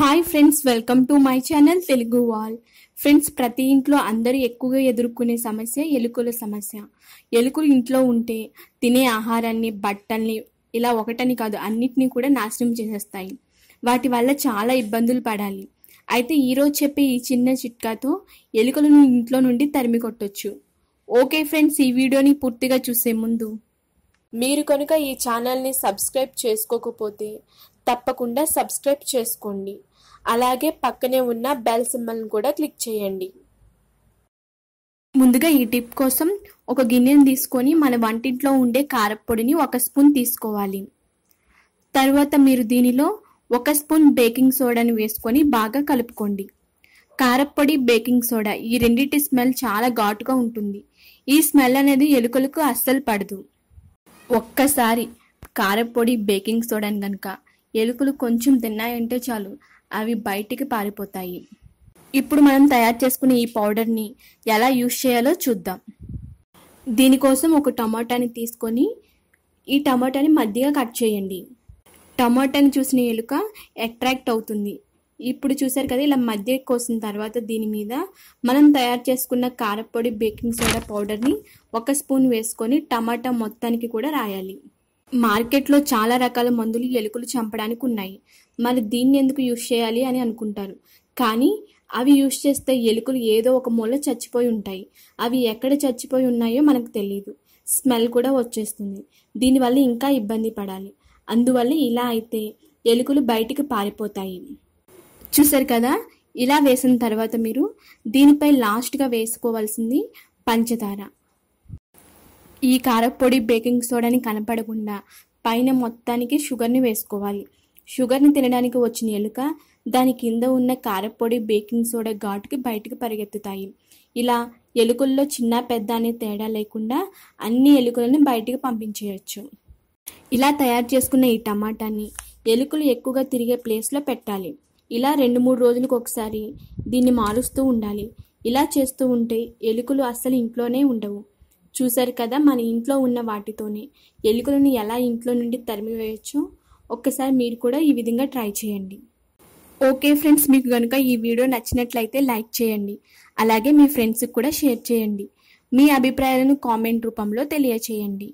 hi friends welcome to my channel Telugu wall friends ప్రతి ఇంట్లో అందరూ ఎక్కువగా ఎదుర్కొనే సమస్య ఎలుకల సమస్య ఎలుకలు ఇంట్లో ఉంటే తినే ఆహారాన్ని బట్టల్ని ఇలా ఒకటని కాదు అన్నిటినీ కూడా నాశనం చేసేస్తాయి వాటి వల్ల చాలా ఇబ్బందులు పడాలి అయితే ఈరోజు చెప్పే ఈ చిన్న చిట్కాతో ఎలుకలను ఇంట్లో నుండి తరిమి కొట్టొచ్చు ఓకే ఫ్రెండ్స్ ఈ వీడియోని పూర్తిగా చూసే ముందు మీరు కనుక ఈ ఛానల్ని సబ్స్క్రైబ్ చేసుకోకపోతే తప్పకుండా సబ్స్క్రైబ్ చేసుకోండి అలాగే పక్కనే ఉన్న బెల్ సింబల్ కూడా క్లిక్ చేయండి ముందుగా ఈ టిప్ కోసం ఒక గిన్నెను తీసుకొని మన వంటింట్లో ఉండే కారపొడిని ఒక స్పూన్ తీసుకోవాలి తర్వాత మీరు దీనిలో ఒక స్పూన్ బేకింగ్ సోడాని వేసుకొని బాగా కలుపుకోండి కారప్పొడి బేకింగ్ సోడా ఈ రెండింటి స్మెల్ చాలా ఘాటుగా ఉంటుంది ఈ స్మెల్ అనేది ఎలుకలకు అస్సలు పడదు ఒక్కసారి కారప్పొడి బేకింగ్ సోడాని కనుక ఎలుకలు కొంచెం తిన్నాయంటే చాలు అవి బయటికి పారిపోతాయి ఇప్పుడు మనం తయారు చేసుకునే ఈ పౌడర్ని ఎలా యూజ్ చేయాలో చూద్దాం దీనికోసం ఒక టమాటాని తీసుకొని ఈ టమాటాని మధ్యగా కట్ చేయండి టమాటాని చూసిన ఎలుక అట్రాక్ట్ అవుతుంది ఇప్పుడు చూసారు కదా ఇలా మధ్య కోసిన తర్వాత దీని మీద మనం తయారు చేసుకున్న కారపొడి బేకింగ్ సోడా పౌడర్ని ఒక స్పూన్ వేసుకొని టమాటా మొత్తానికి కూడా రాయాలి మార్కెట్లో చాలా రకాల మందులు ఎలుకలు చంపడానికి ఉన్నాయి మరి దీన్ని ఎందుకు యూజ్ చేయాలి అని అనుకుంటారు కానీ అవి యూజ్ చేస్తే ఎలుకలు ఏదో ఒక మూల చచ్చిపోయి ఉంటాయి అవి ఎక్కడ చచ్చిపోయి ఉన్నాయో మనకు తెలియదు స్మెల్ కూడా వచ్చేస్తుంది దీనివల్ల ఇంకా ఇబ్బంది పడాలి అందువల్ల ఇలా అయితే ఎలుకలు బయటికి పారిపోతాయి చూసారు కదా ఇలా వేసిన తర్వాత మీరు దీనిపై లాస్ట్గా వేసుకోవాల్సింది పంచదార ఈ కారపొడి బేకింగ్ సోడాని కనపడకుండా పైన మొత్తానికి షుగర్ని వేసుకోవాలి షుగర్ని తినడానికి వచ్చిన ఎలుక దాని కింద ఉన్న కారపొడి బేకింగ్ సోడా ఘాటుకి బయటకు పరిగెత్తుతాయి ఇలా ఎలుకల్లో చిన్న పెద్ద అనే తేడా లేకుండా అన్ని ఎలుకలను బయటికి పంపించేయచ్చు ఇలా తయారు చేసుకున్న ఈ టమాటాని ఎలుకలు ఎక్కువగా తిరిగే ప్లేస్లో పెట్టాలి ఇలా రెండు మూడు రోజులకు ఒకసారి దీన్ని మారుస్తూ ఉండాలి ఇలా చేస్తూ ఉంటే ఎలుకలు అస్సలు ఇంట్లోనే ఉండవు చూశారు కదా మన ఇంట్లో ఉన్న వాటితోనే ఎలుకలను ఎలా ఇంట్లో నుండి తరిమివేయచ్చు ఒక్కసారి మీరు కూడా ఈ విధంగా ట్రై చేయండి ఓకే ఫ్రెండ్స్ మీకు కనుక ఈ వీడియో నచ్చినట్లయితే లైక్ చేయండి అలాగే మీ ఫ్రెండ్స్కి కూడా షేర్ చేయండి మీ అభిప్రాయాలను కామెంట్ రూపంలో తెలియచేయండి